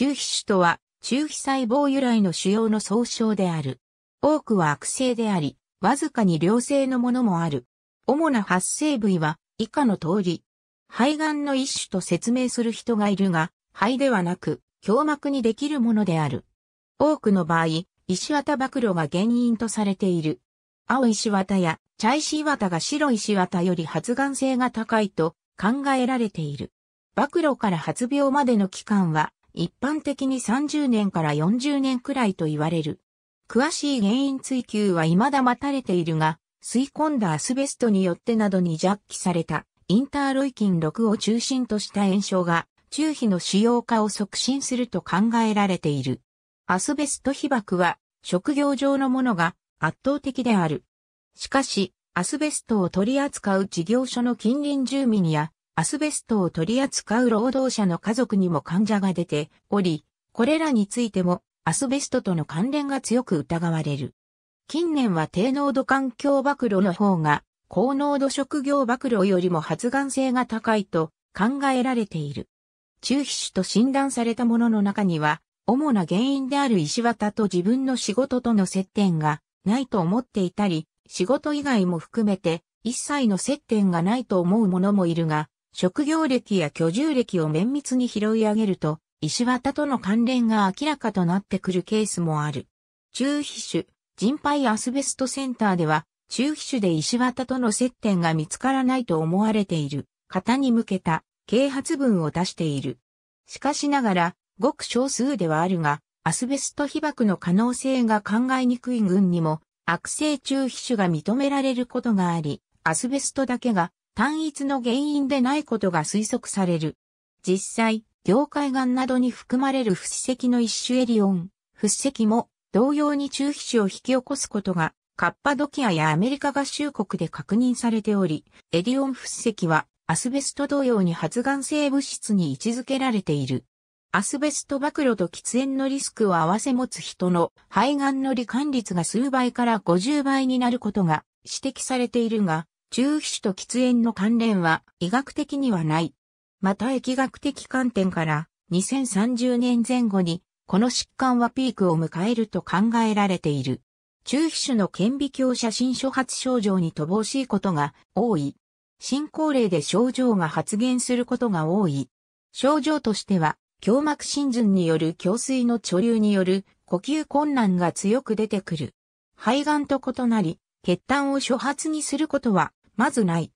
中皮腫とは、中皮細胞由来の腫瘍の総称である。多くは悪性であり、わずかに良性のものもある。主な発生部位は、以下の通り。肺がんの一種と説明する人がいるが、肺ではなく、胸膜にできるものである。多くの場合、石綿暴露が原因とされている。青石綿や茶石綿が白石綿より発がん性が高いと考えられている。暴露から発病までの期間は一般的に30年から40年くらいと言われる。詳しい原因追求は未だ待たれているが、吸い込んだアスベストによってなどに弱気されたインターロイキン6を中心とした炎症が中皮の使用化を促進すると考えられている。アスベスト被爆は職業上のものが圧倒的である。しかし、アスベストを取り扱う事業所の近隣住民やアスベストを取り扱う労働者の家族にも患者が出ており、これらについてもアスベストとの関連が強く疑われる。近年は低濃度環境暴露の方が高濃度職業暴露よりも発がん性が高いと考えられている。中皮腫と診断されたものの中には、主な原因である石綿と自分の仕事との接点がないと思っていたり、仕事以外も含めて一切の接点がないと思うものもいるが、職業歴や居住歴を綿密に拾い上げると、石綿との関連が明らかとなってくるケースもある。中皮種、人肺アスベストセンターでは、中皮種で石綿との接点が見つからないと思われている方に向けた啓発文を出している。しかしながら、ごく少数ではあるが、アスベスト被爆の可能性が考えにくい群にも、悪性中皮種が認められることがあり、アスベストだけが単一の原因でないことが推測される。実際、凝灰岩などに含まれる不死石の一種エリオン、不死石も同様に中皮腫を引き起こすことがカッパドキアやアメリカ合衆国で確認されており、エリオン不死石はアスベスト同様に発がん性物質に位置づけられている。アスベスト暴露と喫煙のリスクを併せ持つ人の肺がんの罹患率が数倍から50倍になることが指摘されているが、中皮腫と喫煙の関連は医学的にはない。また疫学的観点から2030年前後にこの疾患はピークを迎えると考えられている。中皮腫の顕微鏡写真初発症状に乏しいことが多い。進行例で症状が発現することが多い。症状としては、胸膜浸潤による胸水の貯留による呼吸困難が強く出てくる。肺がんと異なり、血痰を初発にすることはまずない。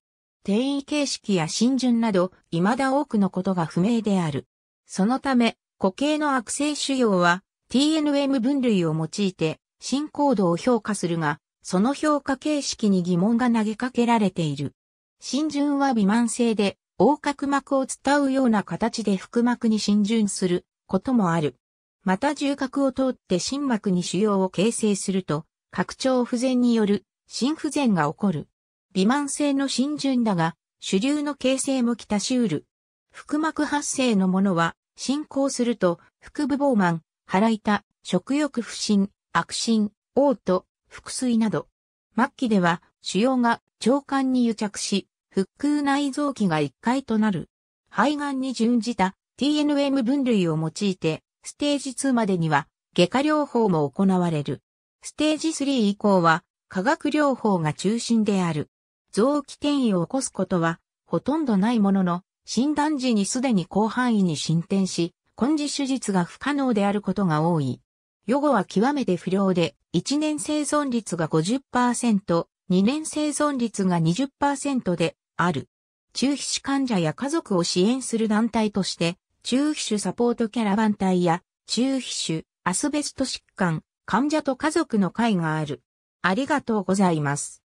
定位形式や浸潤など、未だ多くのことが不明である。そのため、固形の悪性腫瘍は、TNM 分類を用いて、進行度を評価するが、その評価形式に疑問が投げかけられている。浸潤は微慢性で、横隔膜を伝うような形で腹膜に浸潤することもある。また重核を通って心膜に腫瘍を形成すると、拡張不全による心不全が起こる。微慢性の浸潤だが、主流の形成もた。シュール。腹膜発生のものは、進行すると、腹部膨満、腹痛、食欲不振、悪心、嘔吐、腹水など。末期では、腫瘍が腸管に癒着し、腹腔内臓器が1回となる。肺がんに準じた TNM 分類を用いて、ステージ2までには、外科療法も行われる。ステージ3以降は、化学療法が中心である。臓器転移を起こすことはほとんどないものの、診断時にすでに広範囲に進展し、根治手術が不可能であることが多い。予後は極めて不良で、1年生存率が50%、2年生存率が20%である。中皮脂患者や家族を支援する団体として、中皮腫サポートキャラバン隊や、中皮腫、アスベスト疾患、患者と家族の会がある。ありがとうございます。